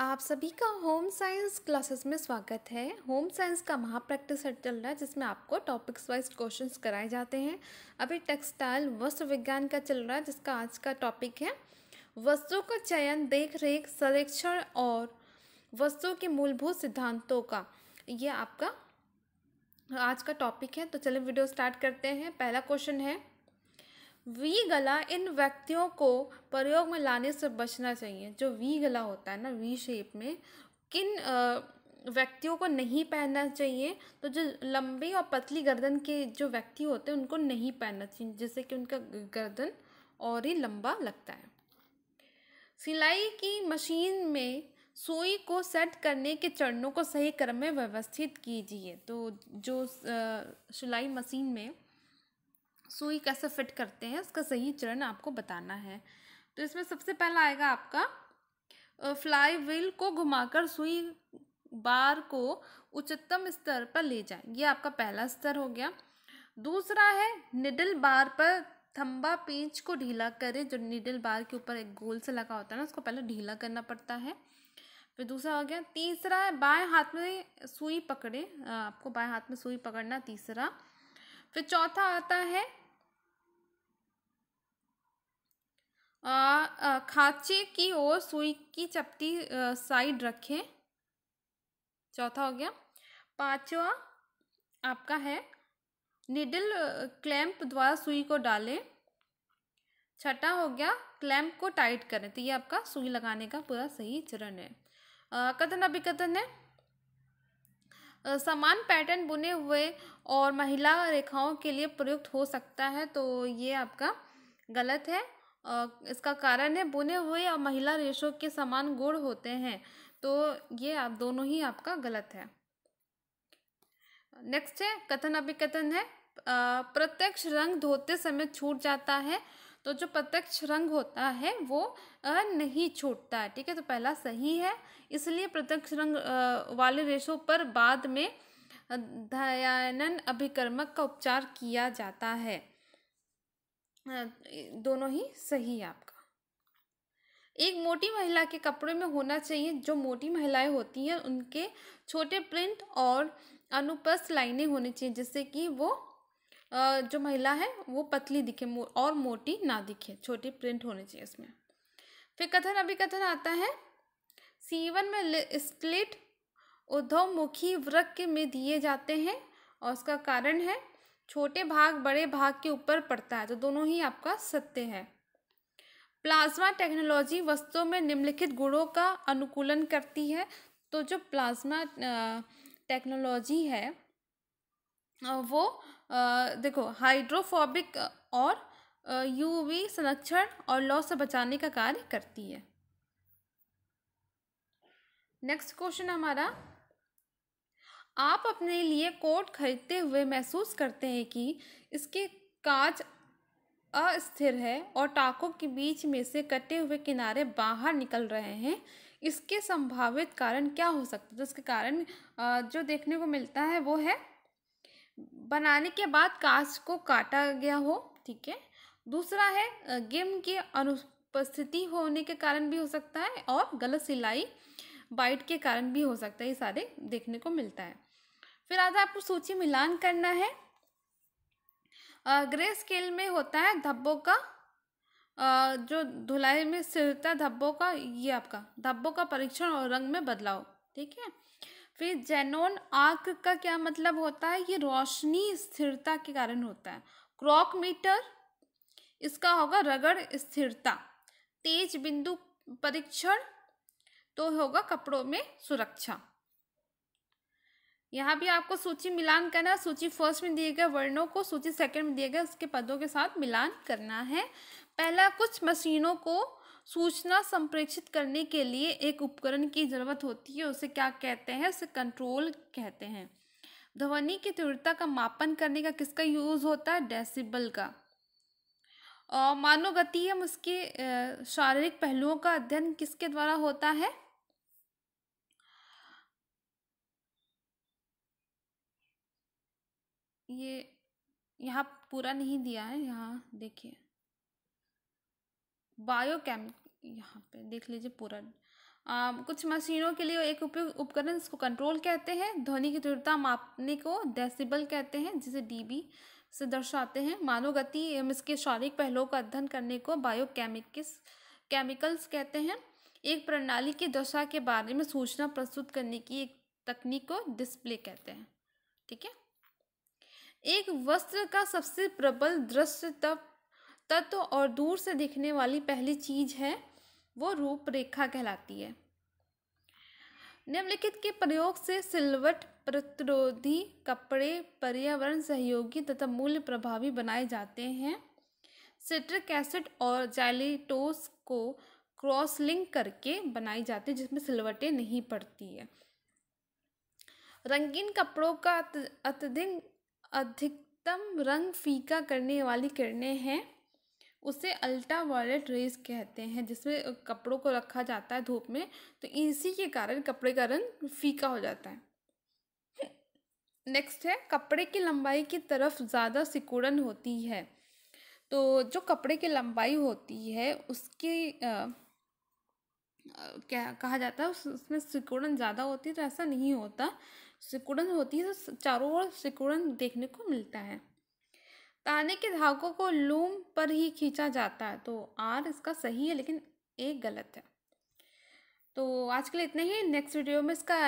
आप सभी का होम साइंस क्लासेस में स्वागत है होम साइंस का महा प्रैक्टिस सेट चल रहा है जिसमें आपको टॉपिक्स वाइज क्वेश्चंस कराए जाते हैं अभी टेक्सटाइल वस्त्र विज्ञान का चल रहा है जिसका आज का टॉपिक है वस्तुओं का चयन देख रेख संरक्षण और वस्तुओं के मूलभूत सिद्धांतों का ये आपका आज का टॉपिक है तो चलिए वीडियो स्टार्ट करते हैं पहला क्वेश्चन है वी गला इन व्यक्तियों को प्रयोग में लाने से बचना चाहिए जो वी गला होता है ना वी शेप में किन व्यक्तियों को नहीं पहनना चाहिए तो जो लंबी और पतली गर्दन के जो व्यक्ति होते हैं उनको नहीं पहनना चाहिए जिससे कि उनका गर्दन और ही लंबा लगता है सिलाई की मशीन में सुई को सेट करने के चरणों को सही क्रम में व्यवस्थित कीजिए तो जो सिलाई मशीन में सुई कैसे फिट करते हैं उसका सही चरण आपको बताना है तो इसमें सबसे पहला आएगा आपका फ्लाई व्हील को घुमाकर सुई बार को उच्चतम स्तर पर ले जाए ये आपका पहला स्तर हो गया दूसरा है निडल बार पर थम्बा पेंच को ढीला करें जो निडल बार के ऊपर एक गोल से लगा होता है ना उसको पहले ढीला करना पड़ता है फिर दूसरा हो गया तीसरा है बाएं हाथ में सुई पकड़े आपको बाएं हाथ में सुई पकड़ना तीसरा फिर तो चौथा आता है आ, खाचे की ओर सुई की चपटी साइड रखें चौथा हो गया पांचवा आपका है निडल क्लैंप द्वारा सुई को डालें छठा हो गया क्लैंप को टाइट करें तो ये आपका सुई लगाने का पूरा सही चरण है कथन अभिकथन है समान पैटर्न बुने हुए और महिला रेखाओं के लिए प्रयुक्त हो सकता है तो ये आपका गलत है इसका कारण है बुने हुए और महिला रेशों के समान गुण होते हैं तो ये आप दोनों ही आपका गलत है नेक्स्ट है कथन अभिकथन है प्रत्यक्ष रंग धोते समय छूट जाता है तो जो प्रत्यक्ष रंग होता है वो नहीं छूटता है ठीक है तो पहला सही है इसलिए प्रत्यक्ष रंग वाले रेशों पर बाद में दयानन अभिकर्मक का उपचार किया जाता है दोनों ही सही है आपका एक मोटी महिला के कपड़े में होना चाहिए जो मोटी महिलाएं होती हैं उनके छोटे प्रिंट और अनुपस्थ लाइनें होनी चाहिए जिससे कि वो जो महिला है वो पतली दिखे और मोटी ना दिखे छोटी प्रिंट होनी चाहिए इसमें फिर कथन अभी कथन आता है सीवन में स्प्लिट उद्धवमुखी वृक्क में दिए जाते हैं और उसका कारण है छोटे भाग बड़े भाग के ऊपर पड़ता है तो दोनों ही आपका सत्य है प्लाज्मा टेक्नोलॉजी वस्तुओं में निम्नलिखित गुणों का अनुकूलन करती है तो जो प्लाज्मा टेक्नोलॉजी है वो देखो हाइड्रोफोबिक और यूवी संरक्षण और लॉ से बचाने का कार्य करती है नेक्स्ट क्वेश्चन हमारा आप अपने लिए कोट खरीदते हुए महसूस करते हैं कि इसके काज अस्थिर है और टाकों के बीच में से कटे हुए किनारे बाहर निकल रहे हैं इसके संभावित कारण क्या हो सकते हैं तो इसके कारण जो देखने को मिलता है वो है बनाने के बाद कांच को काटा गया हो ठीक है दूसरा है गेम के अनुपस्थिति होने के कारण भी हो सकता है और गलत सिलाई बाइट के कारण भी हो सकता है ये सारे देखने को मिलता है फिर आज आपको सूची मिलान करना है ग्रे स्केल में होता है धब्बों का जो धुलाई में सिरता धब्बों का ये आपका धब्बों का परीक्षण और रंग में बदलाव ठीक है फिर जेनोन आग का क्या मतलब होता है ये रोशनी स्थिरता के कारण होता है क्रॉक मीटर इसका होगा रगड़ स्थिरता तेज बिंदु परीक्षण तो होगा कपड़ों में सुरक्षा यहाँ भी आपको सूची मिलान करना है सूची फर्स्ट में दिए गए वर्णों को सूची सेकंड में दिए गए उसके पदों के साथ मिलान करना है पहला कुछ मशीनों को सूचना संप्रेषित करने के लिए एक उपकरण की ज़रूरत होती है उसे क्या कहते हैं उसे कंट्रोल कहते हैं ध्वनि की तीव्रता का मापन करने का किसका यूज़ होता है डेसिबल का और गति हम उसके शारीरिक पहलुओं का अध्ययन किसके द्वारा होता है ये यहाँ पूरा नहीं दिया है यहाँ देखिए बायोकेम यहाँ पे देख लीजिए पूरा आ, कुछ मशीनों के लिए एक उपयुक्त उपकरण इसको कंट्रोल कहते हैं ध्वनि की तीव्रता मापने को डेसिबल कहते हैं जिसे डीबी से दर्शाते हैं मानव गति एवं इसके शारीरिक पहलुओं का अध्ययन करने को बायोकेमिक्स केमिकल्स कहते हैं एक प्रणाली की दशा के बारे में सूचना प्रस्तुत करने की एक तकनीक को डिस्प्ले कहते हैं ठीक है एक वस्त्र का सबसे प्रबल दृश्य तब तत्व और दूर से दिखने वाली पहली चीज है वो रूपरेखा कहलाती है निम्नलिखित के प्रयोग से सिलवट प्रतिरोधी कपड़े पर्यावरण सहयोगी तथा मूल्य प्रभावी बनाए जाते हैं सिट्रिक एसिड और जैलीटोस को क्रॉस लिंक करके बनाई जाती है जिसमें सिलवटें नहीं पड़ती है रंगीन कपड़ों का अत्यधिक अधिकतम रंग फीका करने वाली किरणें हैं उसे अल्ट्रा वायलेट रेज कहते हैं जिसमें कपड़ों को रखा जाता है धूप में तो इसी के कारण कपड़े का रंग फीका हो जाता है नेक्स्ट है कपड़े की लंबाई की तरफ ज़्यादा सिकुड़न होती है तो जो कपड़े की लंबाई होती है उसकी आ, क्या कहा जाता है उस, उसमें सिकुड़न ज़्यादा होती है तो ऐसा नहीं होता सिकुड़न होती है तो चारों ओर सिकुड़न देखने को मिलता है ताने के धागों को लूम पर ही खींचा जाता है तो आर इसका सही है लेकिन एक गलत है तो आज के लिए इतना ही नेक्स्ट वीडियो में इसका